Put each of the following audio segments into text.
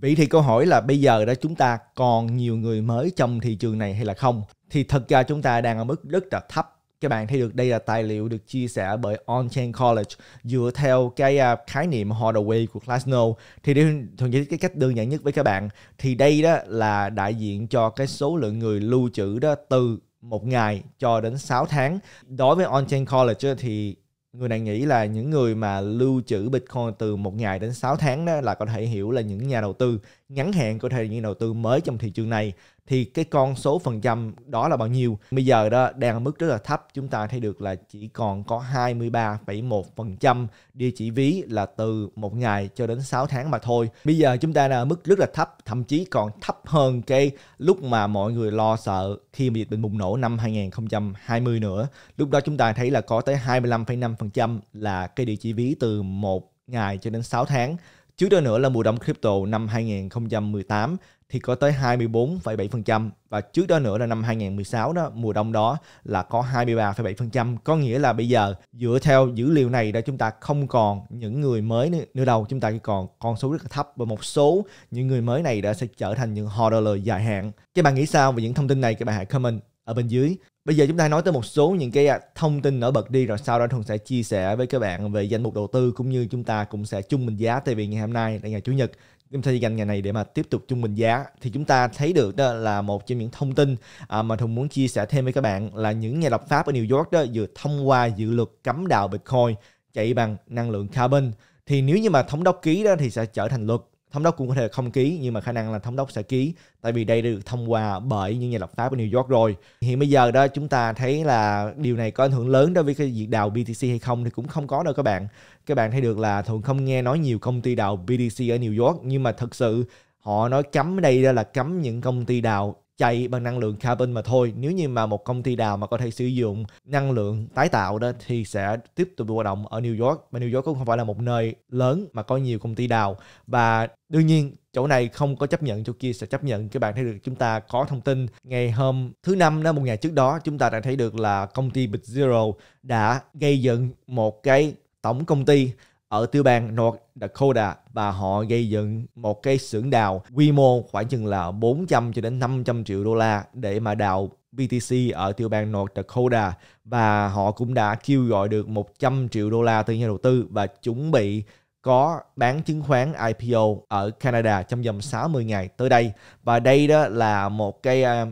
Vậy thì câu hỏi là bây giờ đó chúng ta còn nhiều người mới trong thị trường này hay là không? Thì thật ra chúng ta đang ở mức rất là thấp. Các bạn thấy được đây là tài liệu được chia sẻ bởi On-Chain College dựa theo cái à, khái niệm Hardaway của Glassnode. Thì để thường giải cái cách đơn giản nhất với các bạn thì đây đó là đại diện cho cái số lượng người lưu trữ đó từ một ngày cho đến 6 tháng. Đối với On-Chain College thì người này nghĩ là những người mà lưu trữ Bitcoin từ một ngày đến 6 tháng đó là có thể hiểu là những nhà đầu tư ngắn hạn có của thời gian đầu tư mới trong thị trường này thì cái con số phần trăm đó là bao nhiêu bây giờ đó đang ở mức rất là thấp chúng ta thấy được là chỉ còn có 23,1% địa chỉ ví là từ một ngày cho đến 6 tháng mà thôi bây giờ chúng ta đang ở mức rất là thấp thậm chí còn thấp hơn cái lúc mà mọi người lo sợ khi mà dịch bệnh bùng nổ năm 2020 nữa lúc đó chúng ta thấy là có tới 25,5% là cái địa chỉ ví từ một ngày cho đến 6 tháng Trước đó nữa là mùa đông crypto năm 2018 thì có tới 24,7% và trước đó nữa là năm 2016 đó mùa đông đó là có 23,7% có nghĩa là bây giờ dựa theo dữ liệu này đó chúng ta không còn những người mới nữa, nữa đâu chúng ta chỉ còn con số rất là thấp và một số những người mới này đã sẽ trở thành những hodler dài hạn các bạn nghĩ sao về những thông tin này các bạn hãy comment ở bên dưới. Bây giờ chúng ta nói tới một số những cái à, thông tin nổi bật đi rồi sau đó Thuận sẽ chia sẻ với các bạn về danh mục đầu tư cũng như chúng ta cũng sẽ chung mình giá tại vì ngày hôm nay là ngày Chủ nhật chúng ta dành ngày này để mà tiếp tục trung bình giá thì chúng ta thấy được đó là một trong những thông tin à, mà Thùng muốn chia sẻ thêm với các bạn là những nhà lập pháp ở New York đó vừa thông qua dự luật cấm đào Bitcoin chạy bằng năng lượng carbon thì nếu như mà thống đốc ký đó thì sẽ trở thành luật thống đốc cũng có thể không ký nhưng mà khả năng là thống đốc sẽ ký tại vì đây được thông qua bởi những nhà lập pháp ở New York rồi hiện bây giờ đó chúng ta thấy là điều này có ảnh hưởng lớn đối với cái việc đào BTC hay không thì cũng không có đâu các bạn các bạn thấy được là thường không nghe nói nhiều công ty đào BTC ở New York nhưng mà thật sự họ nói cấm đây là cấm những công ty đào chạy bằng năng lượng carbon mà thôi nếu như mà một công ty nào mà có thể sử dụng năng lượng tái tạo đó thì sẽ tiếp tục hoạt động ở New York mà New York cũng không phải là một nơi lớn mà có nhiều công ty đào và đương nhiên chỗ này không có chấp nhận chỗ kia sẽ chấp nhận các bạn thấy được chúng ta có thông tin ngày hôm thứ năm đó một ngày trước đó chúng ta đã thấy được là công ty Big Zero đã gây dựng một cái tổng công ty ở tiểu bang North Dakota và họ gây dựng một cái xưởng đào quy mô khoảng chừng là 400 cho đến 500 triệu đô la để mà đào BTC ở tiểu bang North Dakota và họ cũng đã kêu gọi được 100 triệu đô la từ nhà đầu tư và chuẩn bị có bán chứng khoán IPO ở Canada trong vòng 60 ngày tới đây và đây đó là một cái à,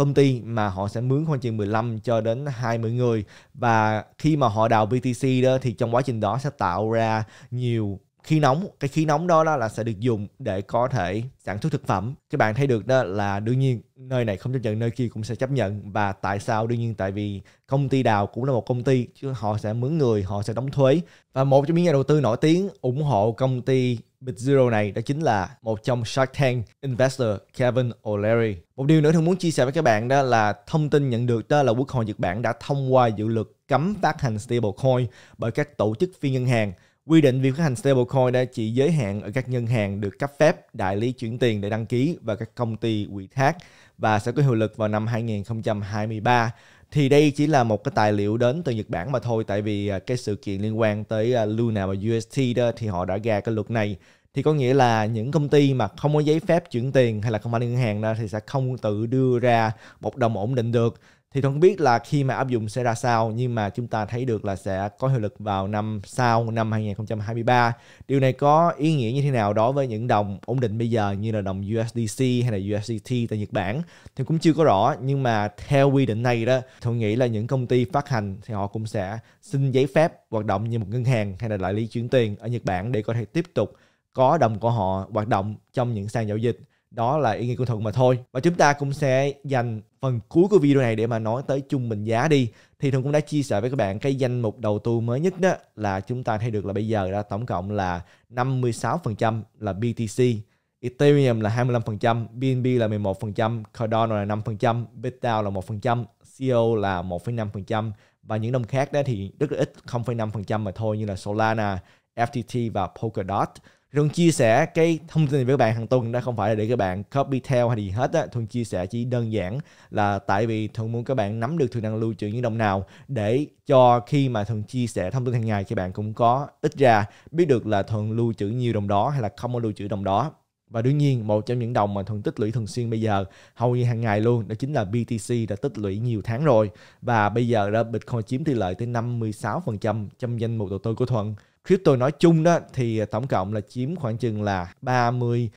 công ty mà họ sẽ mướn khoảng chừng 15 cho đến 20 người và khi mà họ đào BTC đó thì trong quá trình đó sẽ tạo ra nhiều khí nóng cái khí nóng đó, đó là sẽ được dùng để có thể sản xuất thực phẩm các bạn thấy được đó là đương nhiên nơi này không chấp nhận nơi kia cũng sẽ chấp nhận và tại sao đương nhiên tại vì công ty đào cũng là một công ty chứ họ sẽ mướn người họ sẽ đóng thuế và một trong những nhà đầu tư nổi tiếng ủng hộ công ty Bitzero Zero này đó chính là một trong Shark Tank investor Kevin O'Leary. Một điều nữa tôi muốn chia sẻ với các bạn đó là thông tin nhận được đó là Quốc hội Nhật Bản đã thông qua dự luật cấm phát hành stablecoin bởi các tổ chức phi ngân hàng Quy định việc phát hành stablecoin đã chỉ giới hạn ở các ngân hàng được cấp phép đại lý chuyển tiền để đăng ký và các công ty ủy thác và sẽ có hiệu lực vào năm 2023. Thì đây chỉ là một cái tài liệu đến từ Nhật Bản mà thôi tại vì à, cái sự kiện liên quan tới à, Luna và UST đó thì họ đã ra cái luật này thì có nghĩa là những công ty mà không có giấy phép chuyển tiền hay là không phải ngân hàng đó thì sẽ không tự đưa ra một đồng ổn định được thì tôi không biết là khi mà áp dụng sẽ ra sao nhưng mà chúng ta thấy được là sẽ có hiệu lực vào năm sau năm 2023. Điều này có ý nghĩa như thế nào đó với những đồng ổn định bây giờ như là đồng USDC hay là USDT tại Nhật Bản thì cũng chưa có rõ nhưng mà theo quy định này đó tôi nghĩ là những công ty phát hành thì họ cũng sẽ xin giấy phép hoạt động như một ngân hàng hay là đại lý chuyển tiền ở Nhật Bản để có thể tiếp tục có đồng của họ hoạt động trong những sàn giao dịch đó là ý nghĩa của thuận mà thôi và chúng ta cũng sẽ dành phần cuối của video này để mà nói tới trung bình giá đi thì thường cũng đã chia sẻ với các bạn cái danh mục đầu tư mới nhất đó là chúng ta thấy được là bây giờ đã tổng cộng là 56% là BTC Ethereum là 25%, BNB là 11%, Cardano là 5%, BitDAO là 1%, CO e là 1,5% và những đồng khác đó thì rất là ít 0,5% mà thôi như là Solana, FTT và Polkadot. Thuận chia sẻ cái thông tin này với các bạn hàng tuần đó không phải là để các bạn copy theo hay gì hết á. thường chia sẻ chỉ đơn giản là tại vì Thuận muốn các bạn nắm được Thuận đang lưu trữ những đồng nào để cho khi mà Thuận chia sẻ thông tin hàng ngày thì bạn cũng có ít ra biết được là Thuận lưu trữ nhiều đồng đó hay là không có lưu trữ đồng đó. Và đương nhiên một trong những đồng mà Thuận tích lũy thường xuyên bây giờ hầu như hàng ngày luôn đó chính là BTC đã tích lũy nhiều tháng rồi và bây giờ đó Bitcoin chiếm tỷ lệ tới 56% trong danh mục đầu tư của Thuận crypto nói chung đó thì tổng cộng là chiếm khoảng chừng là 37%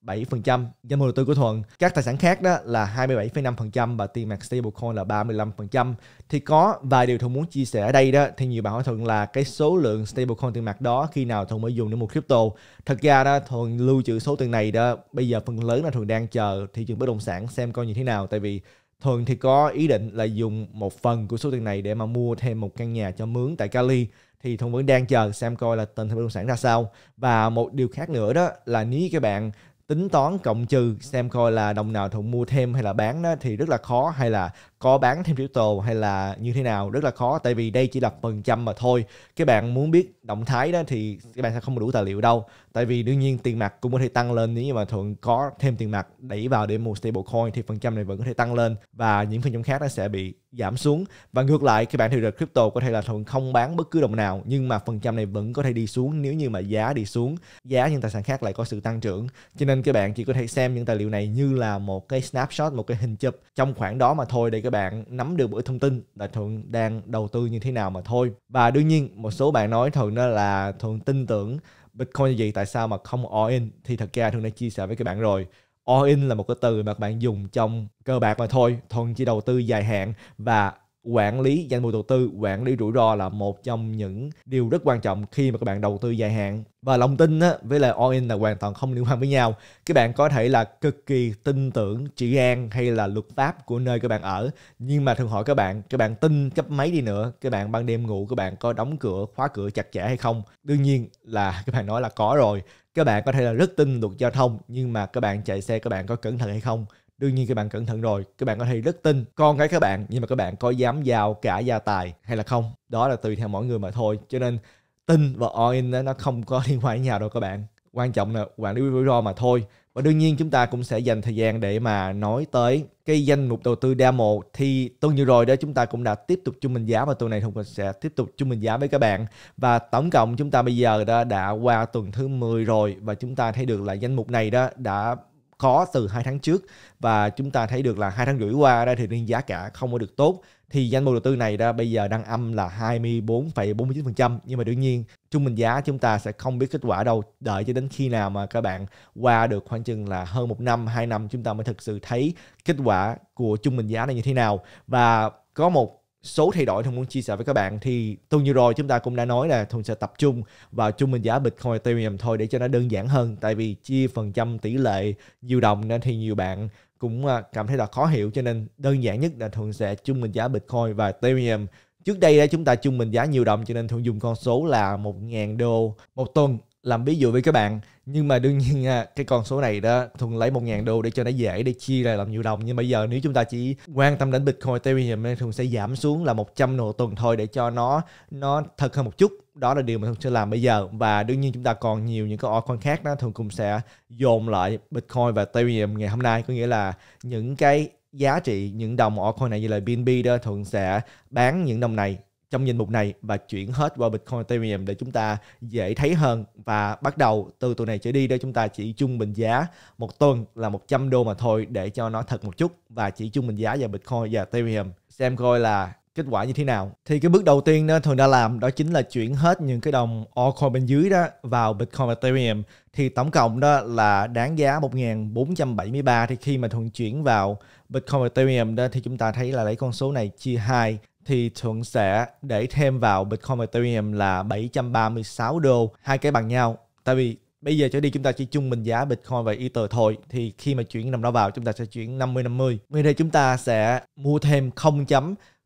danh mục đầu tư của Thuận. Các tài sản khác đó là 27,5% và tiền mặt stablecoin là 35%. Thì có vài điều Thuận muốn chia sẻ ở đây đó thì nhiều bạn hỏi Thuận là cái số lượng stablecoin tiền mặt đó khi nào Thuận mới dùng để mua crypto. Thật ra đó Thuận lưu trữ số tiền này đó bây giờ phần lớn là Thuận đang chờ thị trường bất động sản xem coi như thế nào tại vì Thuận thì có ý định là dùng một phần của số tiền này để mà mua thêm một căn nhà cho mướn tại Cali thì Thuận vẫn đang chờ xem coi là tình hình bất động sản ra sao. Và một điều khác nữa đó là nếu các bạn tính toán cộng trừ xem coi là đồng nào Thuận mua thêm hay là bán đó thì rất là khó hay là có bán thêm crypto hay là như thế nào rất là khó tại vì đây chỉ là phần trăm mà thôi các bạn muốn biết động thái đó thì các bạn sẽ không đủ tài liệu đâu tại vì đương nhiên tiền mặt cũng có thể tăng lên nếu như mà thuận có thêm tiền mặt đẩy vào để mua stablecoin thì phần trăm này vẫn có thể tăng lên và những phần trăm khác nó sẽ bị giảm xuống và ngược lại các bạn thì được crypto có thể là thuận không bán bất cứ đồng nào nhưng mà phần trăm này vẫn có thể đi xuống nếu như mà giá đi xuống giá những tài sản khác lại có sự tăng trưởng cho nên các bạn chỉ có thể xem những tài liệu này như là một cái snapshot một cái hình chụp trong khoảng đó mà thôi để các bạn nắm được bởi thông tin là thuận đang đầu tư như thế nào mà thôi và đương nhiên một số bạn nói thuận đó là thuận tin tưởng bitcoin là gì tại sao mà không all in thì thật ra thuận đã chia sẻ với các bạn rồi all in là một cái từ mà các bạn dùng trong cơ bạc mà thôi thuận chỉ đầu tư dài hạn và quản lý danh mục đầu tư quản lý rủi ro là một trong những điều rất quan trọng khi mà các bạn đầu tư dài hạn và lòng tin á, với lại all in là hoàn toàn không liên quan với nhau các bạn có thể là cực kỳ tin tưởng trị an hay là luật pháp của nơi các bạn ở nhưng mà thường hỏi các bạn các bạn tin cấp mấy đi nữa các bạn ban đêm ngủ các bạn có đóng cửa khóa cửa chặt chẽ hay không đương nhiên là các bạn nói là có rồi các bạn có thể là rất tin luật giao thông nhưng mà các bạn chạy xe các bạn có cẩn thận hay không đương nhiên các bạn cẩn thận rồi các bạn có thể rất tin con cái các bạn nhưng mà các bạn có dám giao cả gia tài hay là không đó là tùy theo mỗi người mà thôi cho nên tin và all in nó không có liên quan với nhau đâu các bạn quan trọng là quản lý rủi ro mà thôi và đương nhiên chúng ta cũng sẽ dành thời gian để mà nói tới cái danh mục đầu tư đa mộ thì tuần vừa rồi đó chúng ta cũng đã tiếp tục chung mình giá và tuần này thông mình sẽ tiếp tục chung mình giá với các bạn và tổng cộng chúng ta bây giờ đã, đã qua tuần thứ 10 rồi và chúng ta thấy được là danh mục này đó đã khó từ hai tháng trước và chúng ta thấy được là hai tháng rưỡi qua đây thì giá cả không có được tốt thì danh mục đầu tư này ra bây giờ đang âm là 24,49% nhưng mà đương nhiên trung bình giá chúng ta sẽ không biết kết quả đâu đợi cho đến khi nào mà các bạn qua được khoảng chừng là hơn một năm hai năm chúng ta mới thực sự thấy kết quả của trung bình giá này như thế nào và có một số thay đổi thông muốn chia sẻ với các bạn thì tuần như rồi chúng ta cũng đã nói là thường sẽ tập trung vào trung bình giá bitcoin ethereum thôi để cho nó đơn giản hơn tại vì chia phần trăm tỷ lệ nhiều đồng nên thì nhiều bạn cũng à, cảm thấy là khó hiểu cho nên đơn giản nhất là thường sẽ trung bình giá bitcoin và ethereum trước đây chúng ta trung bình giá nhiều đồng cho nên thường dùng con số là 1.000 đô một tuần làm ví dụ với các bạn nhưng mà đương nhiên à, cái con số này đó thường lấy 1.000 đô để cho nó dễ để chia ra làm nhiều đồng nhưng bây giờ nếu chúng ta chỉ quan tâm đến bitcoin ethereum thì thường sẽ giảm xuống là 100 nô tuần thôi để cho nó nó thật hơn một chút đó là điều mà thường sẽ làm bây giờ và đương nhiên chúng ta còn nhiều những cái altcoin khác đó thường cũng sẽ dồn lại bitcoin và ethereum ngày hôm nay có nghĩa là những cái giá trị những đồng altcoin này như là BNB đó thường sẽ bán những đồng này trong danh mục này và chuyển hết qua Bitcoin Ethereum để chúng ta dễ thấy hơn và bắt đầu từ tuần này trở đi để chúng ta chỉ trung bình giá một tuần là 100 đô mà thôi để cho nó thật một chút và chỉ trung bình giá và Bitcoin và Ethereum xem coi là kết quả như thế nào thì cái bước đầu tiên đó thường đã làm đó chính là chuyển hết những cái đồng altcoin bên dưới đó vào Bitcoin và Ethereum thì tổng cộng đó là đáng giá 1473 thì khi mà thuận chuyển vào Bitcoin và Ethereum đó thì chúng ta thấy là lấy con số này chia 2 thì Thuận sẽ để thêm vào Bitcoin và Ethereum là 736 đô, hai cái bằng nhau. Tại vì bây giờ trở đi chúng ta chỉ chung bình giá Bitcoin và Ether thôi thì khi mà chuyển đồng đó vào chúng ta sẽ chuyển 50 50. ngay đây chúng ta sẽ mua thêm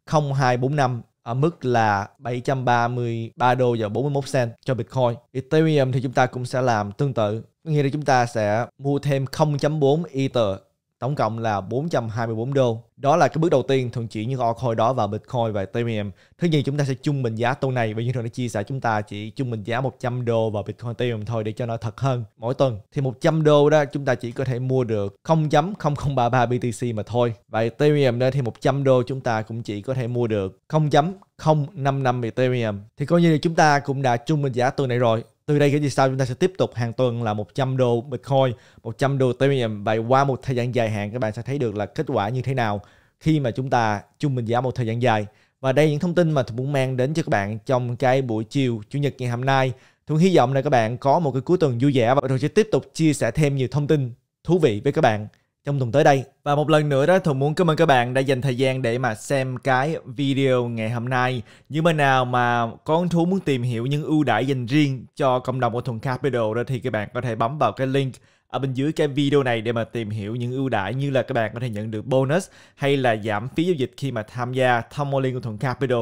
0.0245 ở mức là 733 đô và 41 cent cho Bitcoin. Ethereum thì chúng ta cũng sẽ làm tương tự. Nghĩa là chúng ta sẽ mua thêm 0.4 Ether tổng cộng là 424 đô. Đó là cái bước đầu tiên thuận chuyển những altcoin đó vào Bitcoin và Ethereum. Thứ nhì chúng ta sẽ chung bình giá tuần này, và như thường đã chia sẻ chúng ta chỉ chung bình giá 100 đô vào Bitcoin Ethereum thôi để cho nó thật hơn mỗi tuần. Thì 100 đô đó chúng ta chỉ có thể mua được 0.0033 BTC mà thôi. Và Ethereum đó thì 100 đô chúng ta cũng chỉ có thể mua được 0.055 Ethereum. Thì coi như là chúng ta cũng đã chung bình giá tuần này rồi từ đây cái gì sau chúng ta sẽ tiếp tục hàng tuần là 100 đô Bitcoin, 100 đô Ethereum và qua một thời gian dài hạn các bạn sẽ thấy được là kết quả như thế nào khi mà chúng ta chung bình giá một thời gian dài. Và đây là những thông tin mà tôi muốn mang đến cho các bạn trong cái buổi chiều Chủ nhật ngày hôm nay. tôi hy vọng là các bạn có một cái cuối tuần vui vẻ và tôi sẽ tiếp tục chia sẻ thêm nhiều thông tin thú vị với các bạn trong tuần tới đây. Và một lần nữa đó Thuận muốn cảm ơn các bạn đã dành thời gian để mà xem cái video ngày hôm nay. nhưng mà nào mà con thú muốn tìm hiểu những ưu đãi dành riêng cho cộng đồng của Thuận Capital đó thì các bạn có thể bấm vào cái link ở bên dưới cái video này để mà tìm hiểu những ưu đãi như là các bạn có thể nhận được bonus hay là giảm phí giao dịch khi mà tham gia thông liên của Thuận Capital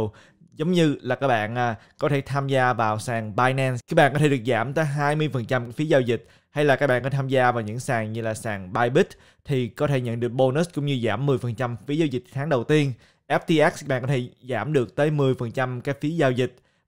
giống như là các bạn à, có thể tham gia vào sàn Binance các bạn có thể được giảm tới 20% phí giao dịch hay là các bạn có tham gia vào những sàn như là sàn Bybit thì có thể nhận được bonus cũng như giảm 10% phí giao dịch tháng đầu tiên FTX các bạn có thể giảm được tới 10% cái phí giao dịch